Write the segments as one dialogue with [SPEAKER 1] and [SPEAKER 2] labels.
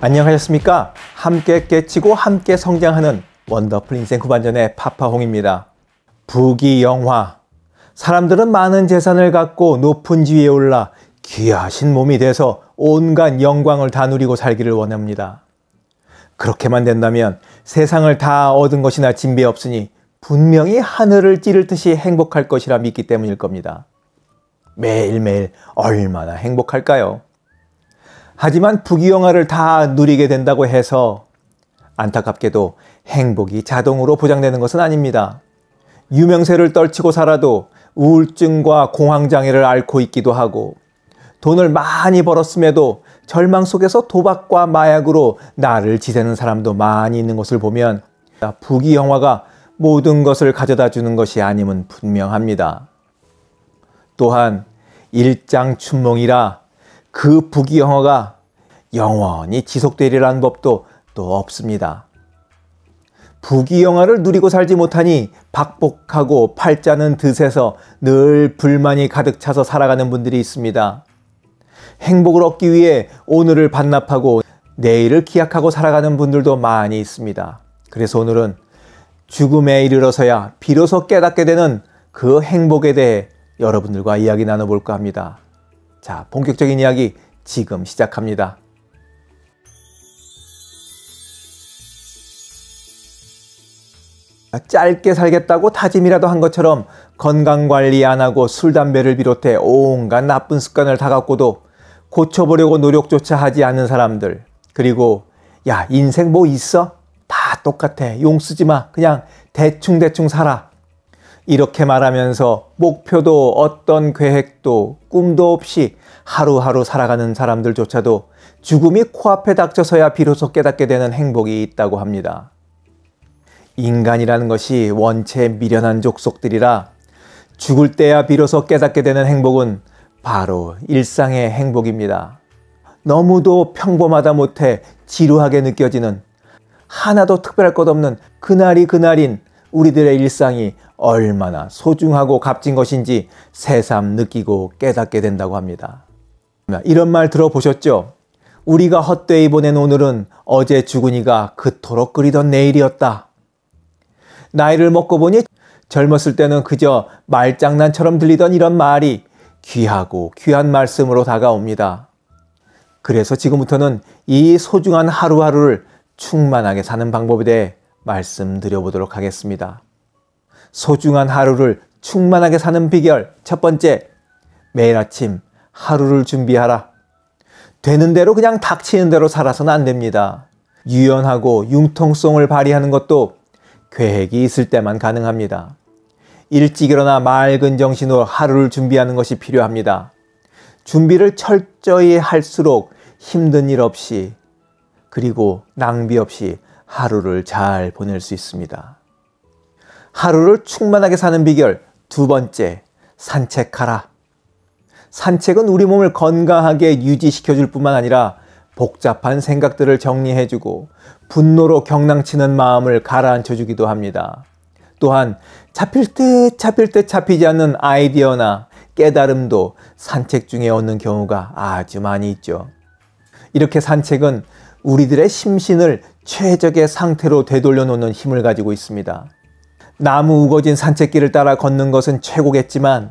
[SPEAKER 1] 안녕하셨습니까? 함께 깨치고 함께 성장하는 원더풀 인생 후반전의 파파홍입니다. 부귀영화. 사람들은 많은 재산을 갖고 높은 지위에 올라 귀하신 몸이 돼서 온갖 영광을 다 누리고 살기를 원합니다. 그렇게만 된다면 세상을 다 얻은 것이나 진배 없으니 분명히 하늘을 찌를 듯이 행복할 것이라 믿기 때문일 겁니다. 매일매일 얼마나 행복할까요? 하지만 부귀영화를 다 누리게 된다고 해서 안타깝게도 행복이 자동으로 보장되는 것은 아닙니다. 유명세를 떨치고 살아도 우울증과 공황장애를 앓고 있기도 하고 돈을 많이 벌었음에도 절망 속에서 도박과 마약으로 나를 지새는 사람도 많이 있는 것을 보면 부귀 영화가 모든 것을 가져다 주는 것이 아님은 분명합니다. 또한 일장춘몽이라 그 부귀 영화가 영원히 지속되리라는 법도 또 없습니다. 부귀영화를 누리고 살지 못하니 박복하고 팔자는 드세서 늘 불만이 가득 차서 살아가는 분들이 있습니다. 행복을 얻기 위해 오늘을 반납하고 내일을 기약하고 살아가는 분들도 많이 있습니다. 그래서 오늘은 죽음에 이르러서야 비로소 깨닫게 되는 그 행복에 대해 여러분들과 이야기 나눠볼까 합니다. 자, 본격적인 이야기 지금 시작합니다. 짧게 살겠다고 다짐이라도 한 것처럼 건강 관리 안 하고 술, 담배를 비롯해 온갖 나쁜 습관을 다 갖고도 고쳐보려고 노력조차 하지 않는 사람들. 그리고, 야, 인생 뭐 있어? 다 똑같아. 용 쓰지 마. 그냥 대충대충 살아. 이렇게 말하면서 목표도 어떤 계획도 꿈도 없이 하루하루 살아가는 사람들조차도 죽음이 코앞에 닥쳐서야 비로소 깨닫게 되는 행복이 있다고 합니다. 인간이라는 것이 원체 미련한 족속들이라 죽을 때야 비로소 깨닫게 되는 행복은 바로 일상의 행복입니다. 너무도 평범하다 못해 지루하게 느껴지는 하나도 특별할 것 없는 그날이 그날인 우리들의 일상이 얼마나 소중하고 값진 것인지 새삼 느끼고 깨닫게 된다고 합니다. 이런 말 들어보셨죠? 우리가 헛되이 보낸 오늘은 어제 죽은 이가 그토록 그리던 내일이었다. 나이를 먹고 보니 젊었을 때는 그저 말장난처럼 들리던 이런 말이 귀하고 귀한 말씀으로 다가옵니다. 그래서 지금부터는 이 소중한 하루하루를 충만하게 사는 방법에 대해 말씀드려 보도록 하겠습니다. 소중한 하루를 충만하게 사는 비결 첫 번째, 매일 아침 하루를 준비하라. 되는 대로 그냥 닥치는 대로 살아서는 안 됩니다. 유연하고 융통성을 발휘하는 것도 계획이 있을 때만 가능합니다. 일찍 일어나 맑은 정신으로 하루를 준비하는 것이 필요합니다. 준비를 철저히 할수록 힘든 일 없이 그리고 낭비 없이 하루를 잘 보낼 수 있습니다. 하루를 충만하게 사는 비결 두 번째, 산책하라. 산책은 우리 몸을 건강하게 유지시켜 줄 뿐만 아니라 복잡한 생각들을 정리해주고 분노로 경랑치는 마음을 가라앉혀주기도 합니다. 또한 잡힐 듯 잡힐 듯 잡히지 않는 아이디어나 깨달음도 산책 중에 얻는 경우가 아주 많이 있죠. 이렇게 산책은 우리들의 심신을 최적의 상태로 되돌려 놓는 힘을 가지고 있습니다. 나무 우거진 산책길을 따라 걷는 것은 최고겠지만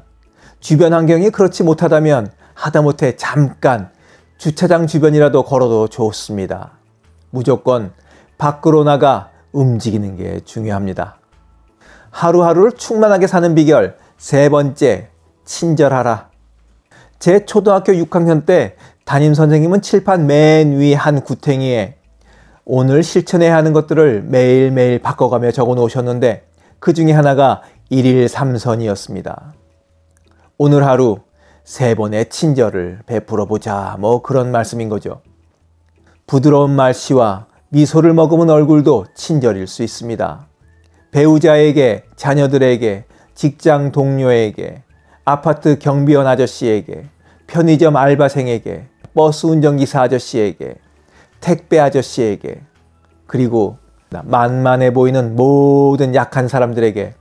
[SPEAKER 1] 주변 환경이 그렇지 못하다면 하다못해 잠깐 주차장 주변이라도 걸어도 좋습니다. 무조건 밖으로 나가 움직이는 게 중요합니다. 하루하루를 충만하게 사는 비결 세 번째, 친절하라. 제 초등학교 6학년 때 담임 선생님은 칠판 맨 위 한 구탱이에 오늘 실천해야 하는 것들을 매일매일 바꿔가며 적어 놓으셨는데 그 중에 하나가 1일3선이었습니다 오늘 하루 세 번의 친절을 베풀어 보자 뭐 그런 말씀인 거죠. 부드러운 말씨와 미소를 머금은 얼굴도 친절일 수 있습니다. 배우자에게, 자녀들에게, 직장 동료에게, 아파트 경비원 아저씨에게, 편의점 알바생에게, 버스 운전기사 아저씨에게, 택배 아저씨에게, 그리고 만만해 보이는 모든 약한 사람들에게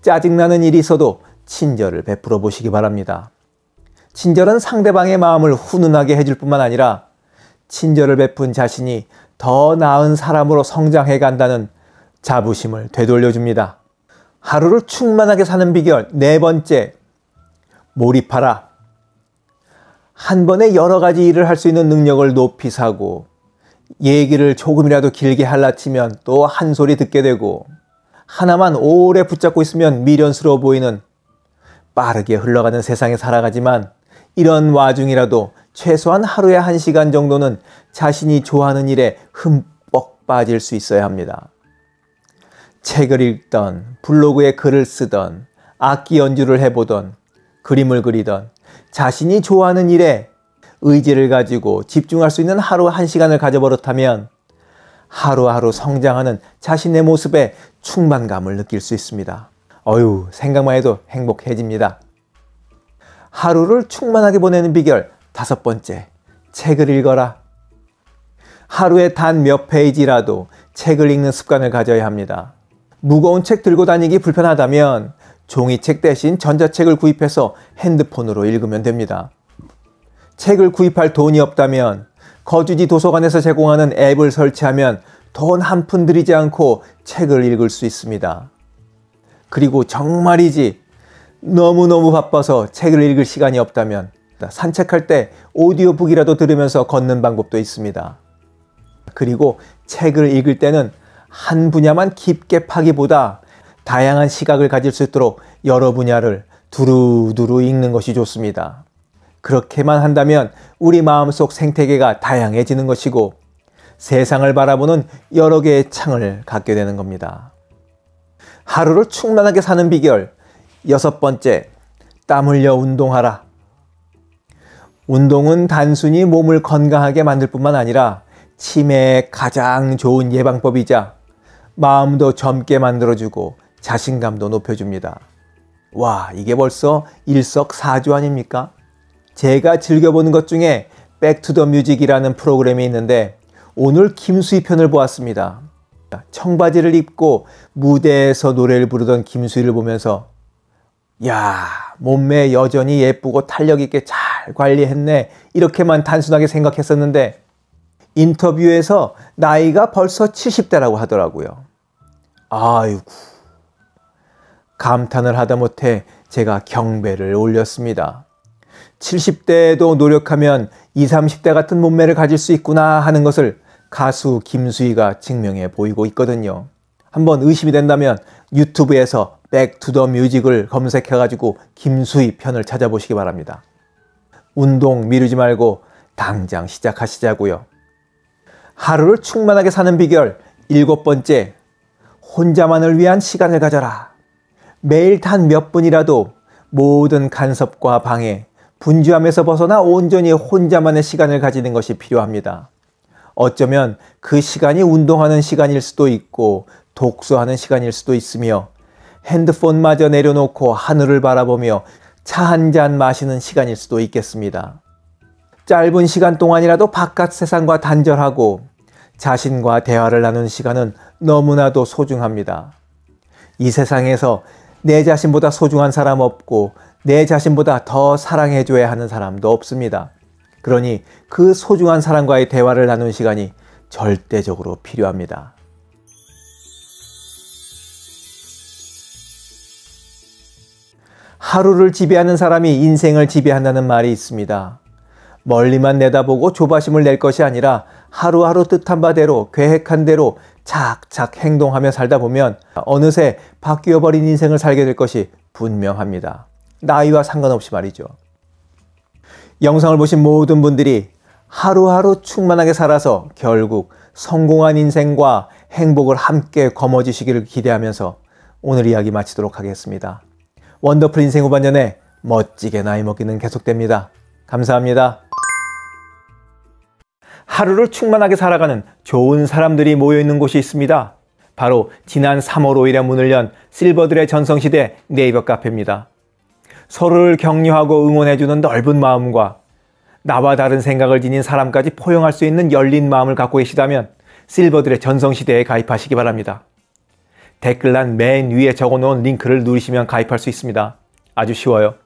[SPEAKER 1] 짜증나는 일이 있어도 친절을 베풀어 보시기 바랍니다. 친절은 상대방의 마음을 훈훈하게 해줄 뿐만 아니라 친절을 베푼 자신이 더 나은 사람으로 성장해 간다는 자부심을 되돌려줍니다. 하루를 충만하게 사는 비결 네 번째, 몰입하라. 한 번에 여러 가지 일을 할 수 있는 능력을 높이 사고 얘기를 조금이라도 길게 할라치면 또 한 소리 듣게 되고 하나만 오래 붙잡고 있으면 미련스러워 보이는 빠르게 흘러가는 세상에 살아가지만 이런 와중이라도 최소한 하루에 한시간 정도는 자신이 좋아하는 일에 흠뻑 빠질 수 있어야 합니다. 책을 읽던, 블로그에 글을 쓰던, 악기 연주를 해보던, 그림을 그리던, 자신이 좋아하는 일에 의지를 가지고 집중할 수 있는 하루 한시간을 가져버릇하면 하루하루 성장하는 자신의 모습에 충만감을 느낄 수 있습니다. 어유 생각만 해도 행복해집니다. 하루를 충만하게 보내는 비결 다섯 번째, 책을 읽어라. 하루에 단 몇 페이지라도 책을 읽는 습관을 가져야 합니다. 무거운 책 들고 다니기 불편하다면 종이책 대신 전자책을 구입해서 핸드폰으로 읽으면 됩니다. 책을 구입할 돈이 없다면 거주지 도서관에서 제공하는 앱을 설치하면 돈 한 푼 들이지 않고 책을 읽을 수 있습니다. 그리고 정말이지 너무너무 바빠서 책을 읽을 시간이 없다면 산책할 때 오디오북이라도 들으면서 걷는 방법도 있습니다. 그리고 책을 읽을 때는 한 분야만 깊게 파기보다 다양한 시각을 가질 수 있도록 여러 분야를 두루두루 읽는 것이 좋습니다. 그렇게만 한다면 우리 마음속 생태계가 다양해지는 것이고 세상을 바라보는 여러 개의 창을 갖게 되는 겁니다. 하루를 충만하게 사는 비결, 여섯 번째, 땀 흘려 운동하라. 운동은 단순히 몸을 건강하게 만들 뿐만 아니라 치매의 가장 좋은 예방법이자 마음도 젊게 만들어주고 자신감도 높여줍니다. 와, 이게 벌써 일석사조 아닙니까? 제가 즐겨보는 것 중에 백투더뮤직이라는 프로그램이 있는데 오늘 김수희 편을 보았습니다. 청바지를 입고 무대에서 노래를 부르던 김수희를 보면서 야, 몸매 여전히 예쁘고 탄력 있게 잘 관리했네. 이렇게만 단순하게 생각했었는데 인터뷰에서 나이가 벌써 70대라고 하더라고요. 아이고. 감탄을 하다못해 제가 경배를 올렸습니다. 70대에도 노력하면 20, 30대 같은 몸매를 가질 수 있구나 하는 것을 가수 김수희가 증명해 보이고 있거든요. 한번 의심이 된다면 유튜브에서 백투더 뮤직을 검색해가지고 김수희 편을 찾아보시기 바랍니다. 운동 미루지 말고 당장 시작하시자고요. 하루를 충만하게 사는 비결 일곱 번째 혼자만을 위한 시간을 가져라. 매일 단 몇 분이라도 모든 간섭과 방해, 분주함에서 벗어나 온전히 혼자만의 시간을 가지는 것이 필요합니다. 어쩌면 그 시간이 운동하는 시간일 수도 있고 독서하는 시간일 수도 있으며 핸드폰마저 내려놓고 하늘을 바라보며 차 한 잔 마시는 시간일 수도 있겠습니다. 짧은 시간 동안이라도 바깥 세상과 단절하고 자신과 대화를 나눈 시간은 너무나도 소중합니다. 이 세상에서 내 자신보다 소중한 사람 없고 내 자신보다 더 사랑해줘야 하는 사람도 없습니다. 그러니 그 소중한 사람과의 대화를 나눈 시간이 절대적으로 필요합니다. 하루를 지배하는 사람이 인생을 지배한다는 말이 있습니다. 멀리만 내다보고 조바심을 낼 것이 아니라 하루하루 뜻한 바대로 계획한 대로 착착 행동하며 살다 보면 어느새 바뀌어 버린 인생을 살게 될 것이 분명합니다. 나이와 상관없이 말이죠. 영상을 보신 모든 분들이 하루하루 충만하게 살아서 결국 성공한 인생과 행복을 함께 거머쥐시기를 기대하면서 오늘 이야기 마치도록 하겠습니다. 원더풀 인생 후반년에 멋지게 나이 먹기는 계속됩니다. 감사합니다. 하루를 충만하게 살아가는 좋은 사람들이 모여있는 곳이 있습니다. 바로 지난 3월 5일에 문을 연 실버들의 전성시대 네이버 카페입니다. 서로를 격려하고 응원해주는 넓은 마음과 나와 다른 생각을 지닌 사람까지 포용할 수 있는 열린 마음을 갖고 계시다면 실버들의 전성시대에 가입하시기 바랍니다. 댓글란 맨 위에 적어놓은 링크를 누르시면 가입할 수 있습니다. 아주 쉬워요.